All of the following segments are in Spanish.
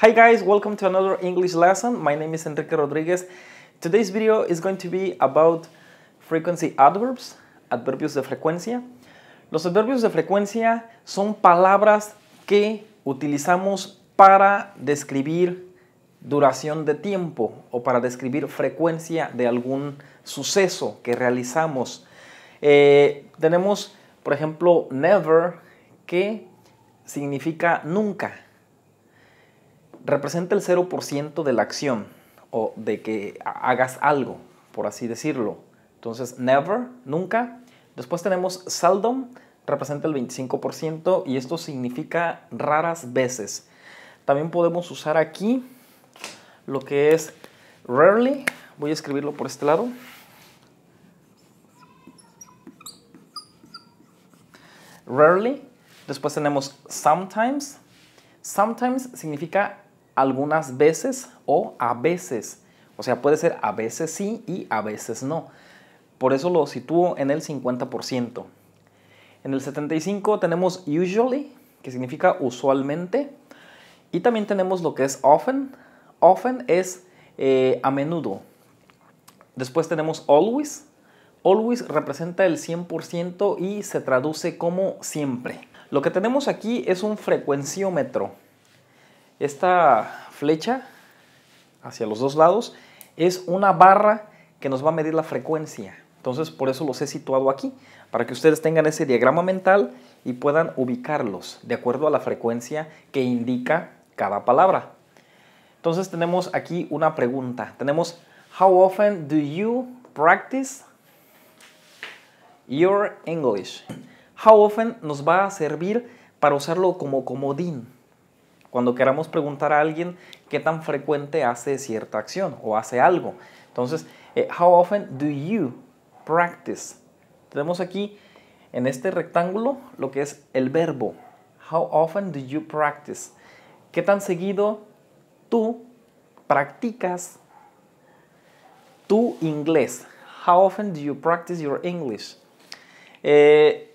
Hi guys, welcome to another English lesson. My name is Enrique Rodriguez. Today's video is going to be about frequency adverbs, adverbios de frecuencia. Los adverbios de frecuencia son palabras que utilizamos para describir duración de tiempo o para describir frecuencia de algún suceso que realizamos. Eh, tenemos, por ejemplo, never, que significa nunca representa el 0% de la acción o de que hagas algo, por así decirlo. Entonces, never, nunca. Después tenemos seldom, representa el 25% y esto significa raras veces. También podemos usar aquí lo que es rarely. Voy a escribirlo por este lado. Rarely. Después tenemos sometimes. Sometimes significa algunas veces o a veces. O sea, puede ser a veces sí y a veces no. Por eso lo sitúo en el 50%. En el 75 tenemos usually, que significa usualmente. Y también tenemos lo que es often. Often es eh, a menudo. Después tenemos always. Always representa el 100% y se traduce como siempre. Lo que tenemos aquí es un frecuenciómetro. Esta flecha hacia los dos lados es una barra que nos va a medir la frecuencia. Entonces, por eso los he situado aquí, para que ustedes tengan ese diagrama mental y puedan ubicarlos de acuerdo a la frecuencia que indica cada palabra. Entonces, tenemos aquí una pregunta. Tenemos, How often do you practice your English? How often nos va a servir para usarlo como comodín. Cuando queramos preguntar a alguien qué tan frecuente hace cierta acción o hace algo. Entonces, eh, how often do you practice? Tenemos aquí en este rectángulo lo que es el verbo. How often do you practice? ¿Qué tan seguido tú practicas tu inglés? How often do you practice your English? Eh,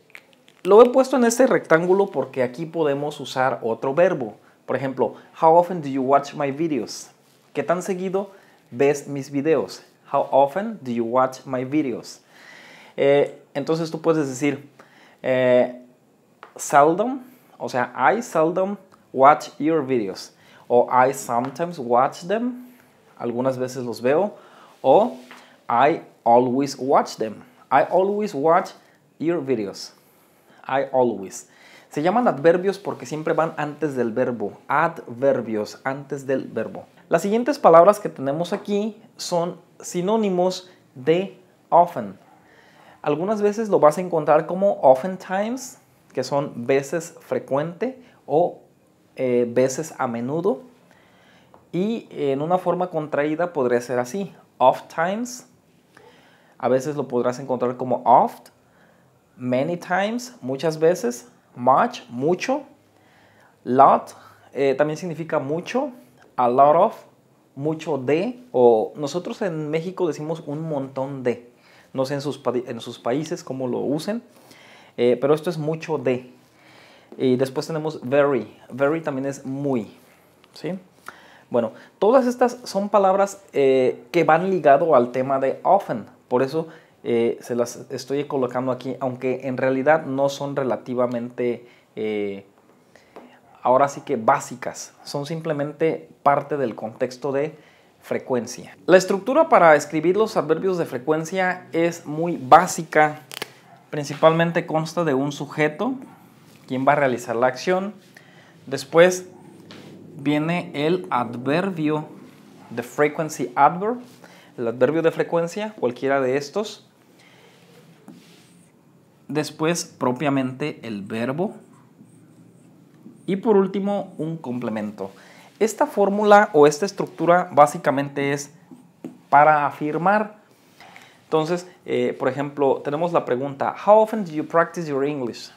lo he puesto en este rectángulo porque aquí podemos usar otro verbo. Por ejemplo, how often do you watch my videos? ¿Qué tan seguido ves mis videos? How often do you watch my videos? Eh, entonces tú puedes decir eh, seldom, o sea, I seldom watch your videos. O I sometimes watch them, algunas veces los veo. O I always watch them. I always watch your videos. I always. Se llaman adverbios porque siempre van antes del verbo. Adverbios, antes del verbo. Las siguientes palabras que tenemos aquí son sinónimos de often. Algunas veces lo vas a encontrar como oftentimes, que son veces frecuente o eh, veces a menudo. Y en una forma contraída podría ser así, oft times. A veces lo podrás encontrar como oft, many times, muchas veces, much, mucho. Lot eh, también significa mucho. A lot of, mucho de. O nosotros en México decimos un montón de. No sé en sus, en sus países cómo lo usen. Eh, pero esto es mucho de. Y después tenemos very. Very también es muy. ¿Sí? Bueno, todas estas son palabras eh, que van ligado al tema de often. Por eso eh, se las estoy colocando aquí, aunque en realidad no son relativamente, eh, ahora sí que básicas, son simplemente parte del contexto de frecuencia. La estructura para escribir los adverbios de frecuencia es muy básica, principalmente consta de un sujeto, quien va a realizar la acción, después viene el adverbio, de frequency adverb, el adverbio de frecuencia, cualquiera de estos. Después, propiamente el verbo. Y por último, un complemento. Esta fórmula o esta estructura básicamente es para afirmar. Entonces, eh, por ejemplo, tenemos la pregunta, How often do you practice your English?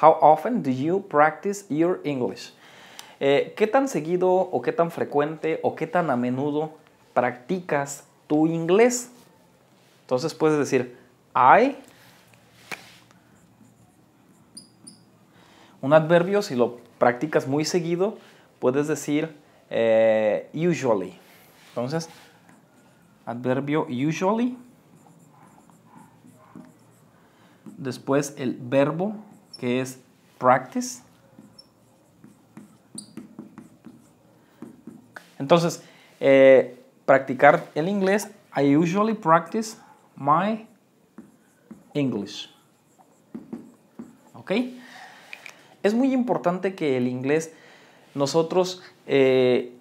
How often do you practice your English? Eh, ¿Qué tan seguido o qué tan frecuente o qué tan a menudo practicas tu inglés? Entonces puedes decir, I Un adverbio, si lo practicas muy seguido, puedes decir eh, usually. Entonces, adverbio usually. Después el verbo, que es practice. Entonces, eh, practicar el inglés. I usually practice my English. ¿Ok? Es muy importante que el inglés nosotros eh,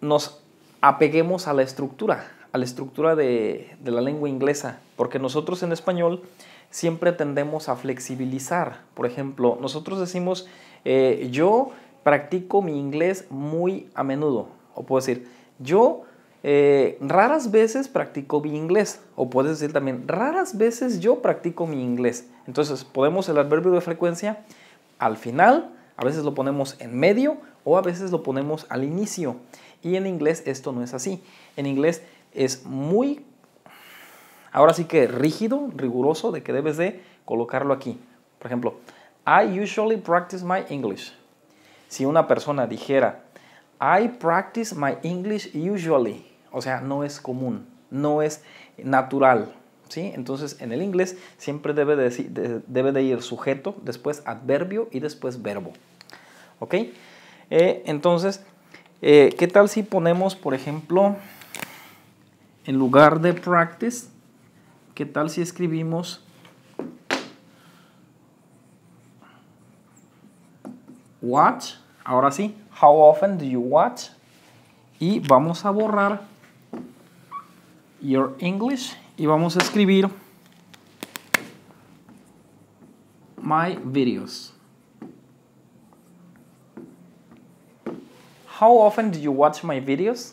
nos apeguemos a la estructura, a la estructura de, la lengua inglesa, porque nosotros en español siempre tendemos a flexibilizar. Por ejemplo, nosotros decimos, eh, yo practico mi inglés muy a menudo, o puedo decir, yo eh, raras veces practico mi inglés. O puedes decir también, raras veces yo practico mi inglés. Entonces, podemos el adverbio de frecuencia al final, a veces lo ponemos en medio o a veces lo ponemos al inicio. Y en inglés esto no es así. En inglés es muy, ahora sí que rígido, riguroso, de que debes de colocarlo aquí. Por ejemplo, I usually practice my English. Si una persona dijera, I practice my English usually, o sea, no es común, no es natural, entonces, en el inglés siempre debe de, ir sujeto, después adverbio y después verbo. ¿Ok? Eh, entonces, eh, ¿qué tal si ponemos, por ejemplo, en lugar de practice, qué tal si escribimos watch? Ahora sí, how often do you watch? Y vamos a borrar your English y vamos a escribir my videos. How often do you watch my videos?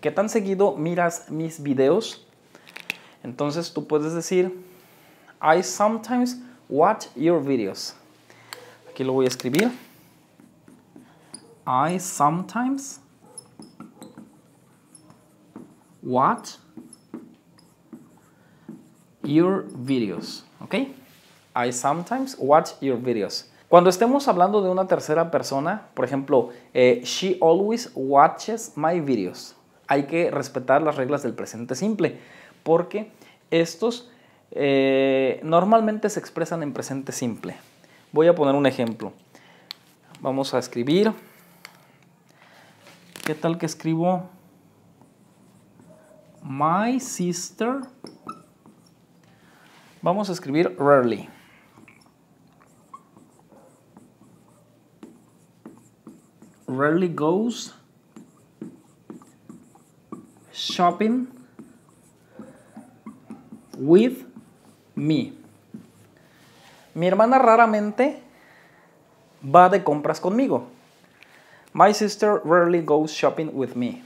¿Qué tan seguido miras mis videos? Entonces tú puedes decir I sometimes watch your videos. Aquí lo voy a escribir. I sometimes watch your videos, ¿ok? I sometimes watch your videos. Cuando estemos hablando de una tercera persona, por ejemplo, eh, she always watches my videos. Hay que respetar las reglas del presente simple, porque estos eh, normalmente se expresan en presente simple. Voy a poner un ejemplo. Vamos a escribir. ¿Qué tal que escribo? My sister Vamos a escribir rarely. Rarely goes shopping with me. Mi hermana raramente va de compras conmigo. My sister rarely goes shopping with me.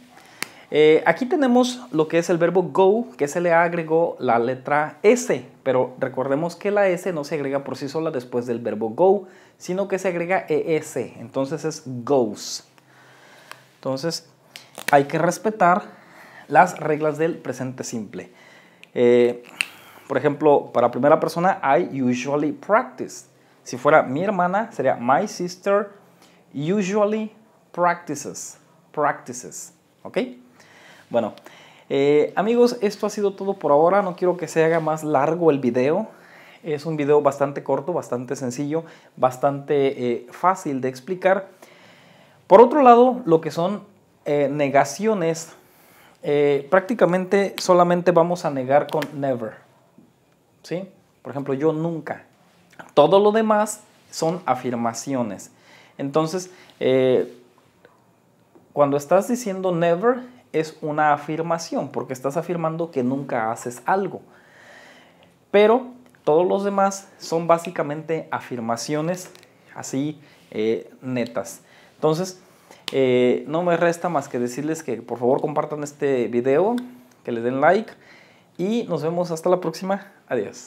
Eh, aquí tenemos lo que es el verbo go, que se le agregó la letra S, pero recordemos que la S no se agrega por sí sola después del verbo go, sino que se agrega ES, entonces es goes. Entonces hay que respetar las reglas del presente simple. Eh, por ejemplo, para primera persona, I usually practice. Si fuera mi hermana, sería my sister usually practices. Practices. ¿Ok? Bueno, eh, amigos, esto ha sido todo por ahora. No quiero que se haga más largo el video. Es un video bastante corto, bastante sencillo, bastante eh, fácil de explicar. Por otro lado, lo que son eh, negaciones, prácticamente solamente vamos a negar con never. ¿Sí? Por ejemplo, yo nunca. Todo lo demás son afirmaciones. Entonces, cuando estás diciendo never, es una afirmación, porque estás afirmando que nunca haces algo. Pero todos los demás son básicamente afirmaciones así eh, netas. Entonces, eh, no me resta más que decirles que por favor compartan este video, que les den like y nos vemos hasta la próxima. Adiós.